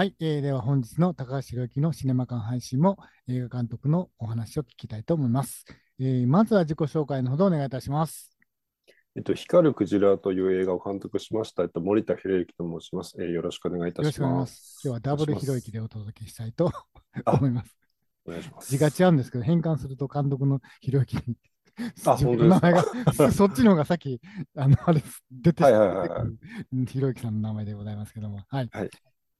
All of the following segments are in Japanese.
はい、えー、では本日の高橋宏之のシネマ館配信も映画監督のお話を聞きたいと思います。えー、まずは自己紹介のほどお願いいたします。えっと、光るクジラという映画を監督しました、えっと、森田博之と申します、えー。よろしくお願いいたします。よろしくお願いします。今日はダブル広之でお届けしたいと思います。お願いします。字が違うんですけど、変換すると監督の広之にあ、本当そっちの方がさっき、あの、あれ、出て、きろ広之さんの名前でございますけども、はい。はい、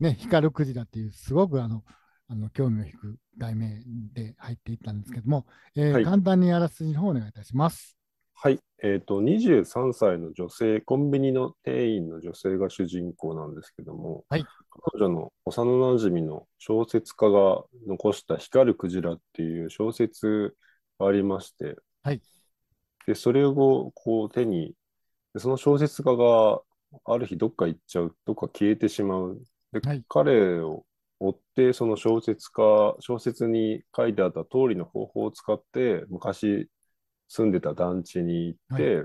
ね、光るクジラっていうすごくあのあの興味を引く題名で入っていったんですけども、えー、はい、簡単にあらすじの方お願いいたします。はい、えーと、と23歳の女性、コンビニの店員の女性が主人公なんですけども、はい、彼女の幼なじみの小説家が残した「光るクジラ」っていう小説がありまして、はい、でそれをこう手に、その小説家がある日どっか行っちゃう、どっか消えてしまうで、はい、彼を追ってその小説家小説に書いてあった通りの方法を使って昔住んでた団地に行って、は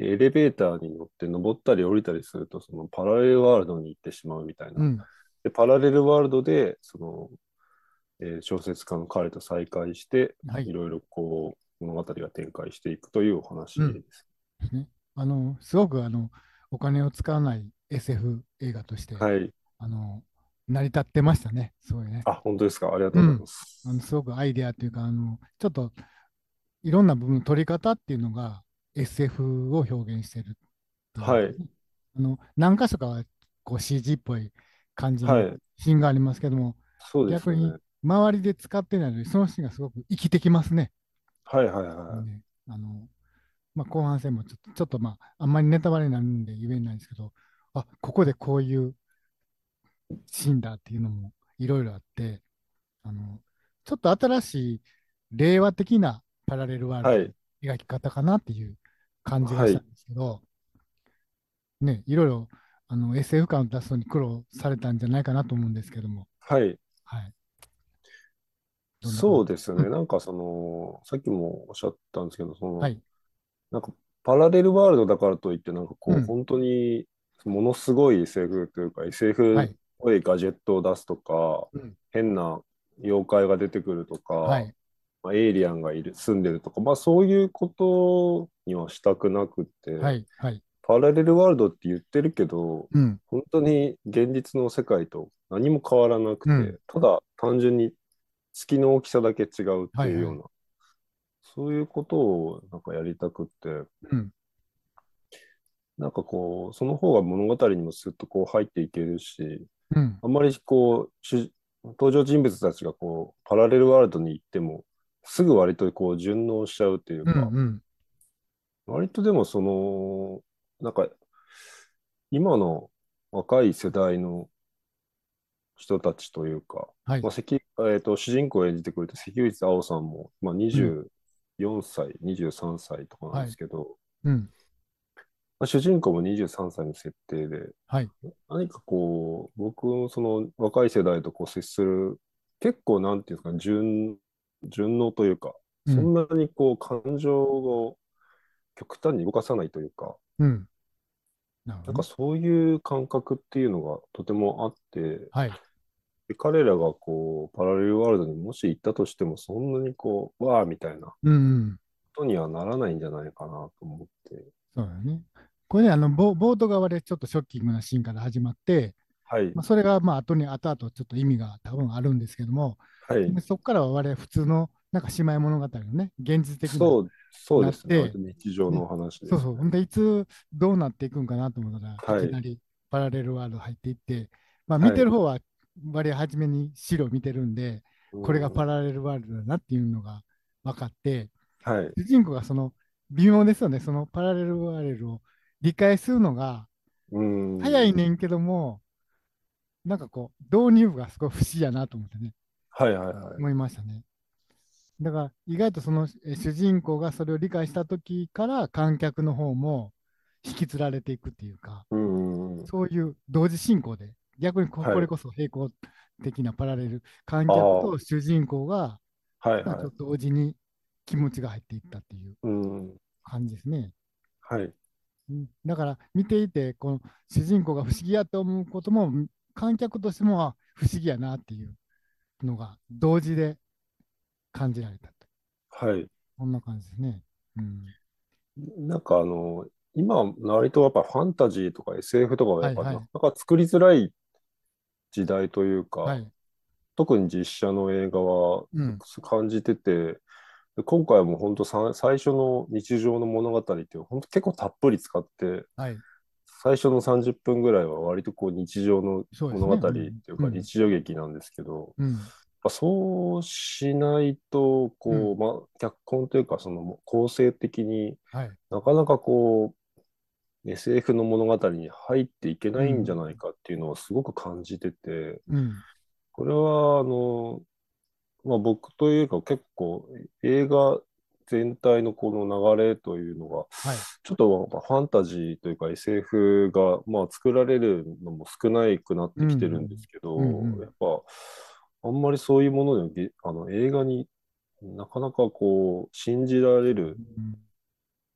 い、エレベーターに乗って登ったり降りたりするとそのパラレルワールドに行ってしまうみたいな、うん、でパラレルワールドでその、えー、小説家の彼と再会して、はい、ろいろこう物語が展開していくというお話です。うん、あのすごくあのお金を使わない SF 映画として、はい、あの成り立ってましたね、すごいね。あ、本当ですか、ありがとうございます。うん、あのすごくアイデアというかあの、ちょっといろんな部分の取り方っていうのが SF を表現してるい、はい。あの何箇所かはこう CG っぽい感じのシーンがありますけども、はいね、逆に周りで使ってないので、そのシーンがすごく生きてきますね。はいはいはい。ね、あのまあ、後半戦もちょちょっとまあ、あんまりネタバレになるんで言えないんですけど、あここでこういうシーンだっていうのもいろいろあってあのちょっと新しい令和的なパラレルワールドの描き方かなっていう感じがしたんですけど、はい、ねいろいろあの SF 感を出すのに苦労されたんじゃないかなと思うんですけども。はい、はいそうですね、なんかその、さっきもおっしゃったんですけど、その、はい、なんかパラレルワールドだからといって、なんかこう、うん、本当にものすごい SF というか SF っぽいガジェットを出すとか、はい変な妖怪が出てくるとか、はい、まあ、エイリアンがいる住んでるとか、まあ、そういうことにはしたくなくて、はいはい、パラレルワールドって言ってるけど、うん、本当に現実の世界と何も変わらなくて、うん、ただ単純に月の大きさだけ違うっていうような、はいはい、そういうことをなんかやりたくって。うんなんかこう、その方が物語にもずっとこう入っていけるし、うん、あんまりこう、登場人物たちがこう、パラレルワールドに行っても、すぐ割とこう、順応しちゃうっていうか、うんうん、割とでもその、なんか、今の若い世代の人たちというか、はいまあえーと、主人公を演じてくれた関口青さんも、まあ、24歳、うん、23歳とかなんですけど、うん、まあ、主人公も23歳の設定で、はい、何かこう、僕のその若い世代とこう接する、結構なんていうんですか、順順応というか、そんなにこう、感情を極端に動かさないというか、うん、なんかそういう感覚っていうのがとてもあって、はい、で彼らがこうパラレルワールドにもし行ったとしてもそんなにこうわーみたいなことにはならないんじゃないかなと思って。そうだねこれね、あのボボート側でちょっとショッキングなシーンから始まって、はいまあ、それがまあ後に後々ちょっと意味が多分あるんですけども、はい、そこからは我々普通のなんか姉妹物語のね、現実的なそうそうですね、日常の話で、ね、そうそう。で、いつどうなっていくんかなと思ったら、はい、いきなりパラレルワールド入っていって、まあ、見てる方は我々初めに白見てるんで、はい、これがパラレルワールドだなっていうのが分かって、はい、主人公がその微妙ですよね、そのパラレルワールドを理解するのが早いねんけども、なんかこう、導入部がすごい不思議やなと思ってね、はいはいはい、思いましたね。だから意外とその主人公がそれを理解した時から観客の方も引きつられていくっていうか、うそういう同時進行で逆にこれこそ平行的なパラレル、はい、観客と主人公が、はいはい、同時に気持ちが入っていったっていう感じですね。はい、だから見ていてこの主人公が不思議やと思うことも観客としても不思議やなっていうのが同時で感じられたはいこんな感じですね、うん、なんかあの今割とやっぱファンタジーとか SF とかはやっぱなかなか作りづらい時代というか、はいはい、特に実写の映画は感じてて、う今回も本当最初の日常の物語っていう本当結構たっぷり使って、はい、最初の30分ぐらいは割とこう日常の物語っていうか日常劇なんですけど、そう、ん、そうしないとこう、うん、まあ、脚本というかその構成的に、はい、なかなかこう SF の物語に入っていけないんじゃないかっていうのをすごく感じてて、うん、これはあのまあ、僕というか結構映画全体のこの流れというのが、はい、ちょっとファンタジーというか SF が、まあ、作られるのも少なくなってきてるんですけど、うんうん、やっぱあんまりそういうものにあの映画になかなかこう信じられる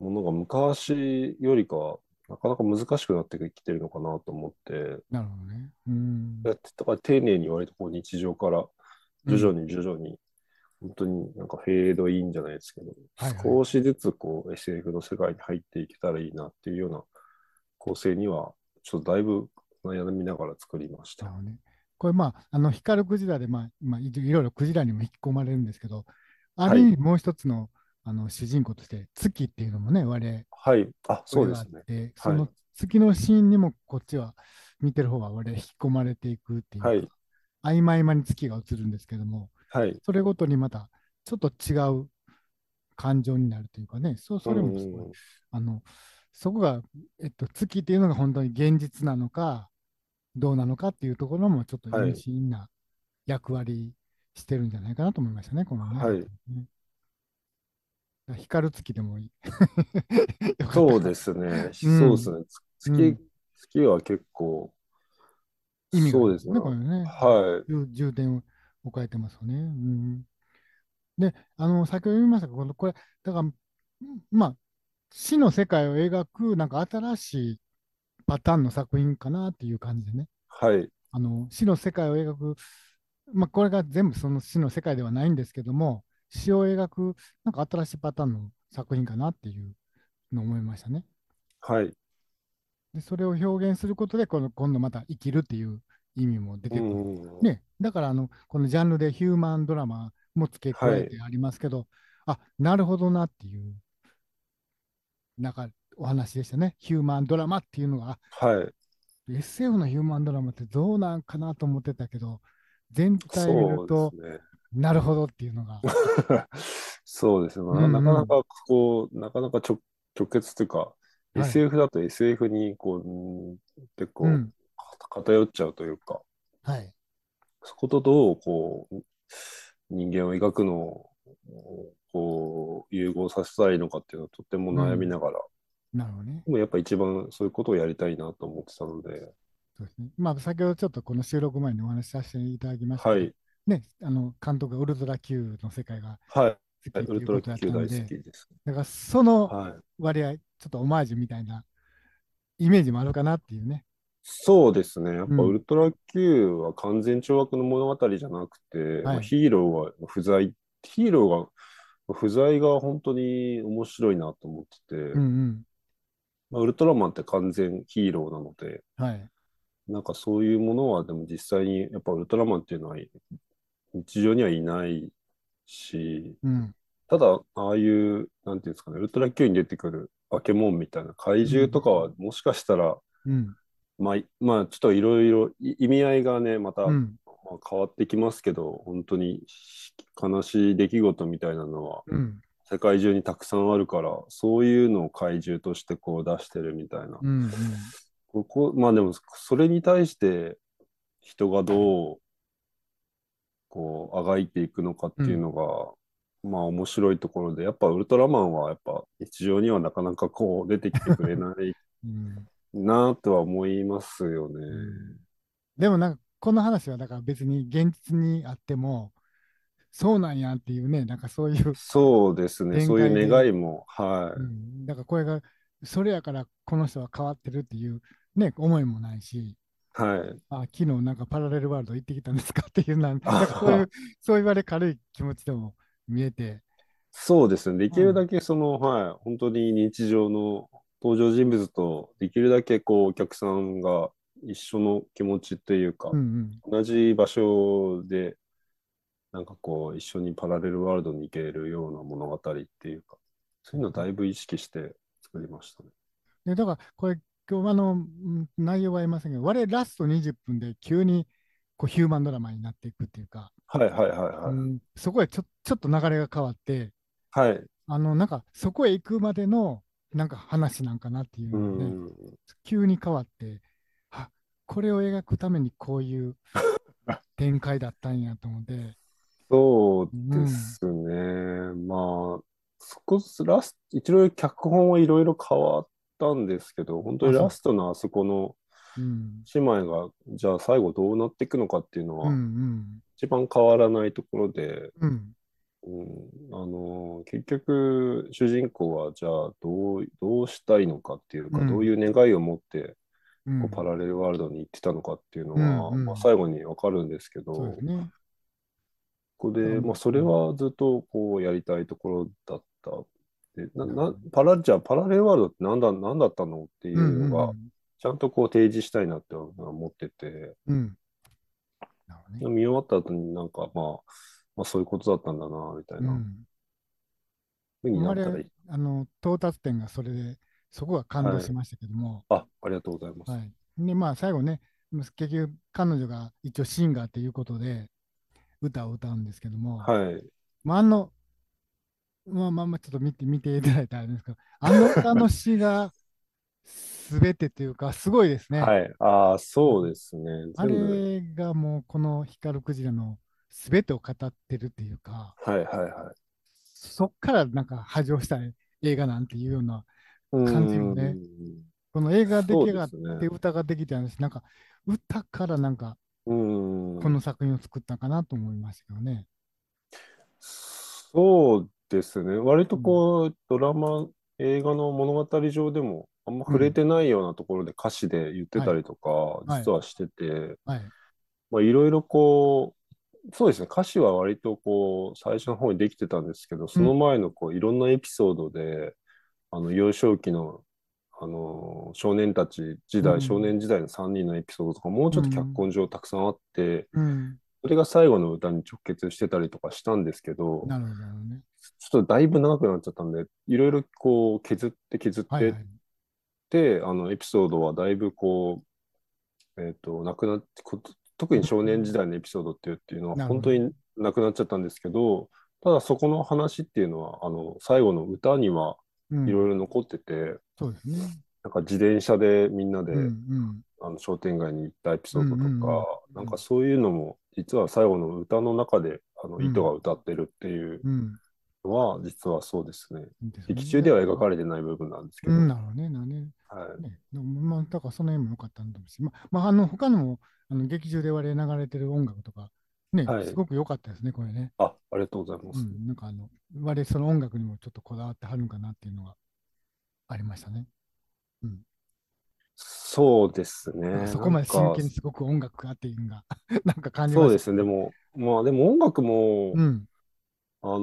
ものが昔よりかなかなか難しくなってきてるのかなと思って。なるほどね。うん、だから丁寧に割とこう日常から徐々に徐々に、本当になんかフェードインじゃないですけど、はいはい、少しずつこう SF の世界に入っていけたらいいなっていうような構成には、ちょっとだいぶ悩みながら作りました。ね、これ、まあ、あの光るクジラで、まあ、まあ、いろいろクジラにも引き込まれるんですけど、ある意味もう一つのはい、あの主人公として、月っていうのもね、我々、はい、あそうですね。その月のシーンにもこっちは見てる方が我々引き込まれていくっていう。はい曖昧間に月が映るんですけども、はい、それごとにまたちょっと違う感情になるというかね、そそれもすごい。あのそこが、えっと、月っていうのが本当に現実なのか、どうなのかっていうところもちょっと優味な役割してるんじゃないかなと思いましたね、はい、このね。はい、光る月でもいい。そうですね、そうですね。月、うん、月は結構意味があるですね、ね。はい。重点を置かれてますよね。うん、で、あの、先ほど言いましたけど、これ、だから、まあ、死の世界を描く、なんか新しいパターンの作品かなっていう感じでね。はい。あの、死の世界を描く、まあ、これが全部その死の世界ではないんですけども、詩を描く、なんか新しいパターンの作品かなっていうのを思いましたね。はい。でそれを表現することでこの今度また生きるっていう意味も出てくる。うん、ね、だからあの、このジャンルでヒューマンドラマも付け加えてありますけど、はい、あなるほどなっていう、なんかお話でしたね。ヒューマンドラマっていうのが、はい、SF のヒューマンドラマってどうなんかなと思ってたけど、全体見ると、ね、なるほどっていうのが。そうですね、まあ、なかなかこう、なかなか直結というか、はい、SF だと SF にこう、結構、偏っちゃうというか、はい、そことどうこう人間を描くのをこう融合させたいのかっていうのはとても悩みながら、うん、なるほどね、でもやっぱ一番そういうことをやりたいなと思ってたので。そうですねまあ、先ほどちょっとこの収録前にお話しさせていただきましたはい、ね、あの監督がウルトラ Q の世界が好きということだったで、す。い、でだからその割合、ちょっとオマージュみたいなイメージもあるかなっていうね。そうですね。やっぱウルトラ Q は完全懲悪の物語じゃなくて、はいまあヒーローは不在、ヒーローが不在が本当に面白いなと思ってて、うんまあ、ウルトラマンって完全ヒーローなので、はい。なんかそういうものはでも実際にやっぱウルトラマンっていうのは日常にはいないし、うん。ただああいう、なんていうんですかね、ウルトラ Q に出てくる化け物みたいな怪獣とかはもしかしたらうん。まあ、まあ、ちょっといろいろ意味合いがね、また、うん、まあ、変わってきますけど、本当に悲しい出来事みたいなのは、世界中にたくさんあるから、そういうのを怪獣としてこう出してるみたいな。うんうん、ここまあでも、それに対して人がどう、こう、あがいていくのかっていうのが、うん、まあ面白いところで、やっぱウルトラマンはやっぱ日常にはなかなかこう出てきてくれない。うんなとは思いますよね。でもなんかこの話はだから別に現実にあってもそうなんやっていうねなんかそういうそうですねそういう願いもはい、うん、だからこれがそれやからこの人は変わってるっていうね思いもないしはい、あ昨日なんかパラレルワールド行ってきたんですかっていうなんかそういうそう言われ軽い気持ちでも見えてそうですねできるだけその、うん、はい本当に日常の登場人物とできるだけこうお客さんが一緒の気持ちというか、うんうん、同じ場所でなんかこう一緒にパラレルワールドに行けるような物語っていうかそういうのだいぶ意識して作りましたね。でだからこれ今日あの内容は言いませんけど我ラスト20分で急にこうヒューマンドラマになっていくっていうか、はいはいはいはい、うん、そこへちょちょっと流れが変わって、はい、あのなんかそこへ行くまでのなんか話なんかなっていうので、ね、うん、急に変わって、あこれを描くためにこういう 展開だったんやと思って。そうですね、うん、まあそこラス一応脚本はいろいろ変わったんですけど本当にラストのあそこの姉妹が、じゃあ最後どうなっていくのかっていうのは、一番変わらないところで、うん、うん、あの結局主人公はじゃあどうどうしたいのかっていうか、うん、どういう願いを持って、こうパラレルワールドに行ってたのかっていうのは、うんまあ、最後に分かるんですけど、ここで、まあ、それはずっとこうやりたいところだったでななパラじゃあパラレルワールドって何だ何だったのっていうのが、ちゃんとこう提示したいなって思ってて、見終わった後になんかまあまあそういうことだったんだな、みたいな。ふうになったらいい。あの到達点がそれで、そこが感動しましたけども。はい、あありがとうございます。はい、で、まあ最後ね、結局彼女が一応シンガーということで歌を歌うんですけども、はい、まあ、あの、まあまあまあちょっと見て見ていただいたらあれですけど、あの歌の詩が全てというか、すごいですね。はい、ああ、そうですね。あれがもうこの光くじの全てを語ってるっていうか、はいはいはい、そっからなんか波状した映画なんていうような感じよね。この映画出来上がって歌ができたんです、ね、なんか歌からなんかこの作品を作ったかなと思いますよね。そうですね割とこう、うん、ドラマ映画の物語上でもあんま触れてないようなところで歌詞で言ってたりとか、実はしてて、はいはいまあ、いろいろこう、そうですね歌詞は割とこう最初の方にできてたんですけどその前のこういろんなエピソードで、あの幼少期のあの少年たち時代、うん、少年時代の3人のエピソードとかもうちょっと脚本上たくさんあって、うん、それが最後の歌に直結してたりとかしたんですけど、ね、ちょっとだいぶ長くなっちゃったんでいろいろこう削って削って、はいはい、であのエピソードはだいぶこうえっ、ー、となくなって特に少年時代のエピソードっていうのは本当になくなっちゃったんですけどただそこの話っていうのはあの最後の歌にはいろいろ残ってて、うん、そうですね、なんか自転車でみんなで、うんうん、あの商店街に行ったエピソードとか、うんうん、なんかそういうのも実は最後の歌の中であの糸が歌ってるっていうのは、実はそうですね劇中では描かれてない部分なんですけど。なるほどねなるね。はい、ね、まあ、だからその辺も良かったんですまし、まあ、あの他のもあの劇中で我々流れてる音楽とか、ね、はいすごく良かったですね、これね。あ、ありがとうございます。うん、なんかあの、我々その音楽にもちょっとこだわってはるんかなっていうのがありましたね。うん。そうですね。そこまで真剣にすごく音楽かっていうのが、なんか感じまそうですね。でも、まあでも音楽も、うん。あの、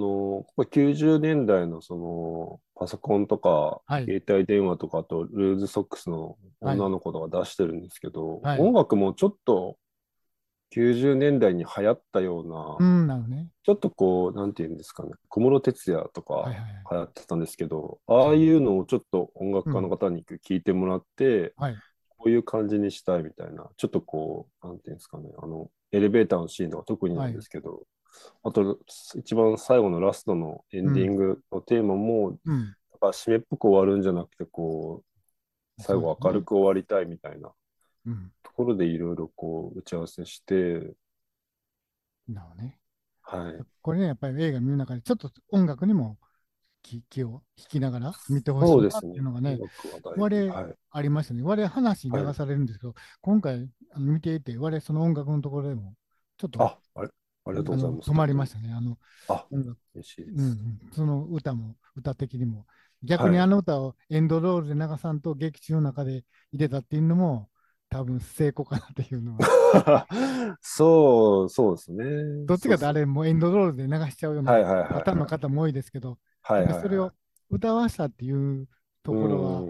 ここ90年代のその、パソコンとか、はい携帯電話とかあとルーズソックスの女の子とか出してるんですけど、はい音楽もちょっと90年代に流行ったような、うん、なね。ちょっとこうなんていうんですかね小室哲哉とかは流行ってたんですけど、ああいうのをちょっと音楽家の方に聞いてもらって、はい。こういう感じにしたいみたいな、ちょっとこう、なんていうんですかね、あの、エレベーターのシーンとか特になんですけど、あと、一番最後のラストのエンディングのテーマも、うん、締めっぽく終わるんじゃなくて、こう、最後明るく終わりたいみたいなところでいろいろこう打ち合わせして。なるね。はい。これね、やっぱり映画見る中で、ちょっと音楽にも気を引きながら見てほしいなっていうのがね、我、ね、ありましたね。我話流されるんですけど、はい、今回見ていて、我その音楽のところでも、ちょっと。あ、あれありがとうございます。止まりましたね。あの、あ、うん、うん、その歌も、歌的にも。逆にあの歌をエンドロールで長さんと劇中の中で入れたっていうのも、多分成功かなっていうのは。そう、そうですね。どっちかとあれもエンドロールで流しちゃうような方の方も多いですけど、はいはい、それを歌わしたっていうところは、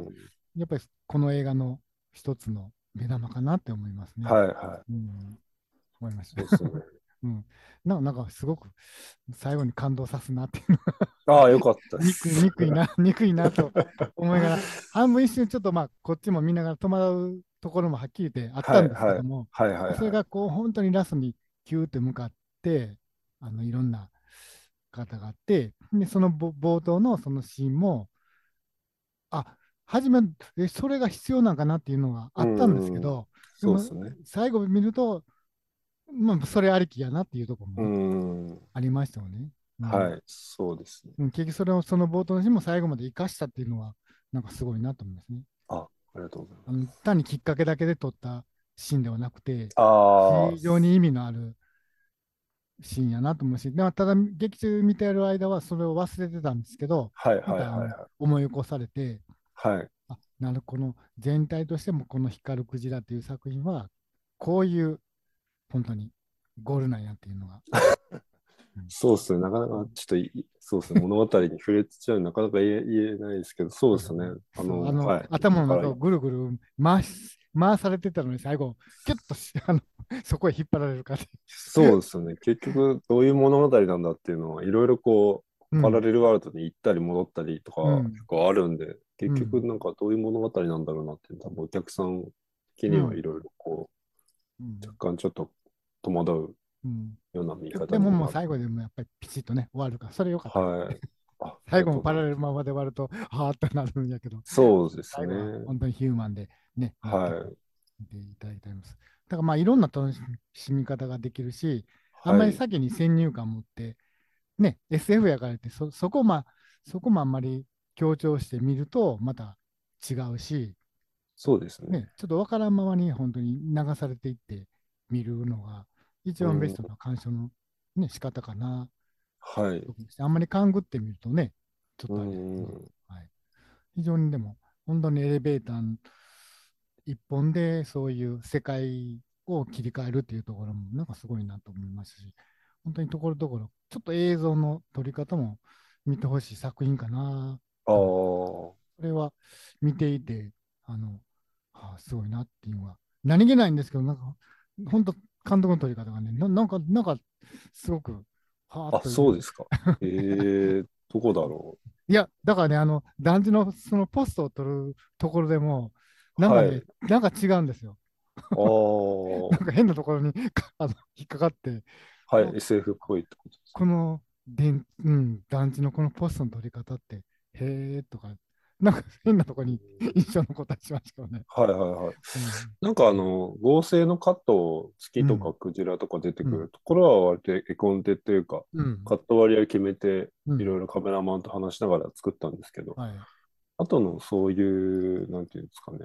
やっぱりこの映画の一つの目玉かなって思いますね。はいはい。うん、思いました。そうそううん、ななんかすごく最後に感動さすなっていうのああよかったです憎いな 憎いなと思いながら半分一瞬ちょっとまあこっちも見ながら戸惑うところもはっきり言ってあったんですけどもそれがこう本当にラストにキューって向かってあのいろんな方があってでその冒頭のそのシーンもあ初めそれが必要なんかなっていうのがあったんですけど、でも、ね、最後見るとまあ、それありきやなっていうところもありましたよね。うん、はい、そうですね。結局それを、その冒頭のシーンも最後まで生かしたっていうのは、なんかすごいなと思いますね。あありがとうございます。単にきっかけだけで撮ったシーンではなくて、あ非常に意味のあるシーンやなと思うし、でただ劇中見てる間はそれを忘れてたんですけど、はいはいはいはい、思い起こされて、はい、あなるこの全体としてもこの「光るクジラ」っていう作品はこういう本当にゴールなんやっていうのが。そうっすね、なかなかちょっと、そうっすね、物語に触れちゃうなかなか言え言えないですけど、そうっすね。あの、あのはい、頭の中をぐるぐる回し回されてたのに、最後、キュッとしあの そこへ引っ張られるかそうっすね、結局、どういう物語なんだっていうのは、いろいろこう、パラレルワールドに行ったり戻ったりとか、結構あるんで、うん、結局、なんかどういう物語なんだろうなって、多分お客さん気にはいろいろこう、うん、若干ちょっと戸惑うような見方、でももう最後でもやっぱりピチッとね、終わるから、それよかった、はい。最後もパラレルままで終わると、はあってなるんやけど、そうですね。本当にヒューマンでね、はい。でいただいてます。だからまあいろんな楽しみ方ができるし、あんまり先に先入観持って、ね、SF やからってそ、そこまあ、そこもあんまり強調してみると、また違うし、そうですね、ね、ちょっと分からんままに本当に流されていって見るのが一番ベストな鑑賞の、ね、仕方かな。はい。あんまり勘ぐってみるとね、ちょっとあれ、はい、非常にでも、本当にエレベーター一本でそういう世界を切り替えるっていうところも、なんかすごいなと思いますし、本当にところどころ、ちょっと映像の撮り方も見てほしい作品かな。ああ。これは見ていて、あの、はあ、すごいなっていうのは、何気ないんですけど、なんか、本当監督の取り方がね、ななんか、なんか、すごく、はあ、そうですか。ええー、どこだろう。いや、だからね、あの、団地のそのポストを取るところでも、なんかね、はい、なんか違うんですよ。なんか変なところにあの引っかかって、はい、SF っぽいってことです、このでん、うん、団地のこのポストの取り方って、へえとかなんか変なとこに印象 のとはしましたよね。はいはいはい。うん、なんかあの、合成のカット、月とかクジラとか出てくるところは割と絵コンテっていうか、うん、カット割合決めて、いろいろカメラマンと話しながら作ったんですけど、うんはい、あとのそういう、なんていうんですかね、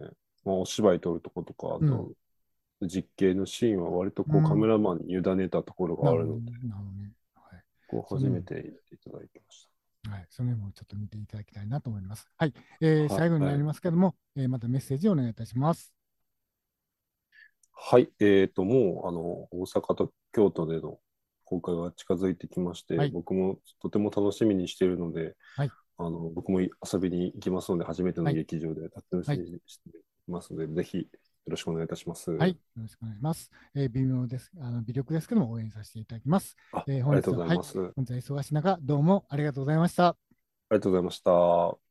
まあ、お芝居撮るとことか、あと、実験のシーンは割とこうカメラマンに委ねたところがあるので、こう初めていただきました。はい、その辺もちょっと見ていただきたいなと思います。はい、えー、最後になりますけども、はい、えー、またメッセージをお願いいたします。はい、えーと、もうあの大阪と京都での公開が近づいてきまして、はい、僕もとても楽しみにしているので、はい、あの僕も遊びに行きますので、初めての劇場で楽しみにしてますので、ぜひよろしくお願いいたします。はい、よろしくお願いします。えー、微妙です、あの微力ですけども、応援させていただきます。あ,、えー、本日ありがとうございます。はい、本日は忙しい中、どうもありがとうございました。ありがとうございました。